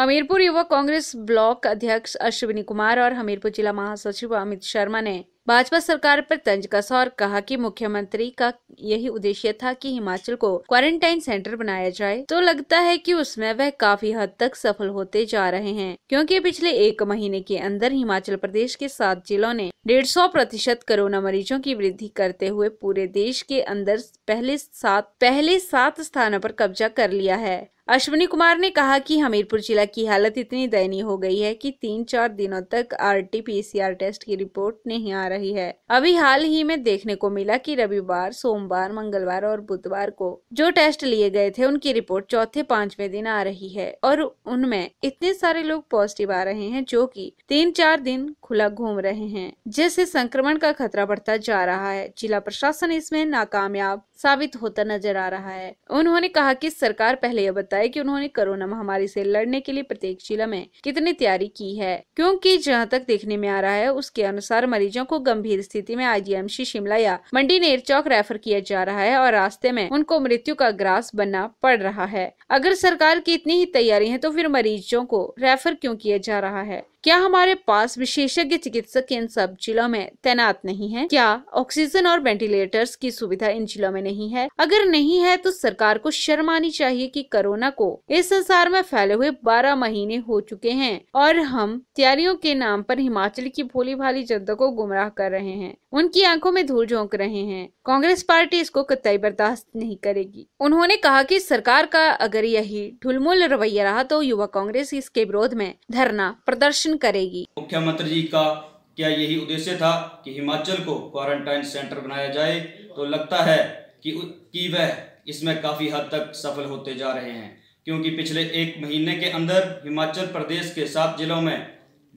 हमीरपुर युवा कांग्रेस ब्लॉक अध्यक्ष अश्विनी कुमार और हमीरपुर जिला महासचिव अमित शर्मा ने भाजपा सरकार पर तंज कसा और कहा कि मुख्यमंत्री का यही उद्देश्य था कि हिमाचल को क्वारंटाइन सेंटर बनाया जाए तो लगता है कि उसमें वह काफी हद तक सफल होते जा रहे हैं क्योंकि पिछले एक महीने के अंदर हिमाचल प्रदेश के सात जिलों ने डेढ़ सौ प्रतिशत कोरोना मरीजों की वृद्धि करते हुए पूरे देश के अंदर पहले सात पहले सात स्थानों पर कब्जा कर लिया है अश्विनी कुमार ने कहा कि हमीरपुर जिला की हालत इतनी दयनीय हो गई है कि तीन चार दिनों तक आरटीपीसीआर टेस्ट की रिपोर्ट नहीं आ रही है अभी हाल ही में देखने को मिला कि रविवार सोमवार मंगलवार और बुधवार को जो टेस्ट लिए गए थे उनकी रिपोर्ट चौथे पांचवे दिन आ रही है और उनमें इतने सारे लोग पॉजिटिव आ रहे हैं जो की तीन चार दिन खुला घूम रहे हैं जिससे संक्रमण का खतरा बढ़ता जा रहा है जिला प्रशासन इसमें नाकामयाब साबित होता नजर आ रहा है उन्होंने कहा की सरकार पहले यह बताए बताया कि उन्होंने कोरोना महामारी से लड़ने के लिए प्रत्येक जिला में कितनी तैयारी की है क्योंकि जहां तक देखने में आ रहा है उसके अनुसार मरीजों को गंभीर स्थिति में आईजीएमसी शिमला या मंडी नेर चौक रेफर किया जा रहा है और रास्ते में उनको मृत्यु का ग्रास बनना पड़ रहा है अगर सरकार की इतनी ही तैयारी है तो फिर मरीजों को रेफर क्यों किया जा रहा है क्या हमारे पास विशेषज्ञ चिकित्सक इन सब जिलों में तैनात नहीं है क्या ऑक्सीजन और वेंटिलेटर्स की सुविधा इन जिलों में नहीं है अगर नहीं है तो सरकार को शर्म आनी चाहिए कि कोरोना को इस संसार में फैले हुए 12 महीने हो चुके हैं और हम तैयारियों के नाम पर हिमाचल की भोली भाली जनता को गुमराह कर रहे हैं उनकी आंखों में धूल झोंक रहे हैं कांग्रेस पार्टी इसको कतई बर्दाश्त नहीं करेगी उन्होंने कहा कि सरकार का अगर यही ढुलमुल रवैया रहा तो युवा कांग्रेस इसके विरोध में धरना प्रदर्शन निरीक्षण करेगी मुख्यमंत्री जी का क्या यही उद्देश्य था कि हिमाचल को क्वारंटाइन सेंटर बनाया जाए तो लगता है कि, की वह इसमें काफ़ी हद तक सफल होते जा रहे हैं क्योंकि पिछले एक महीने के अंदर हिमाचल प्रदेश के सात जिलों में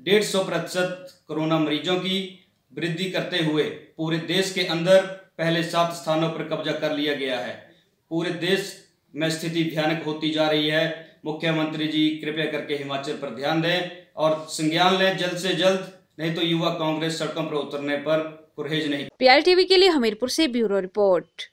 डेढ़ सौ प्रतिशत कोरोना मरीजों की वृद्धि करते हुए पूरे देश के अंदर पहले सात स्थानों पर कब्जा कर लिया गया है पूरे देश में स्थिति भयानक होती जा रही है मुख्यमंत्री जी कृपया करके हिमाचल पर ध्यान दें और संज्ञान लें जल्द से जल्द नहीं तो युवा कांग्रेस सड़कों पर उतरने पर कुरहेज नहीं टीवी के लिए हमीरपुर से ब्यूरो रिपोर्ट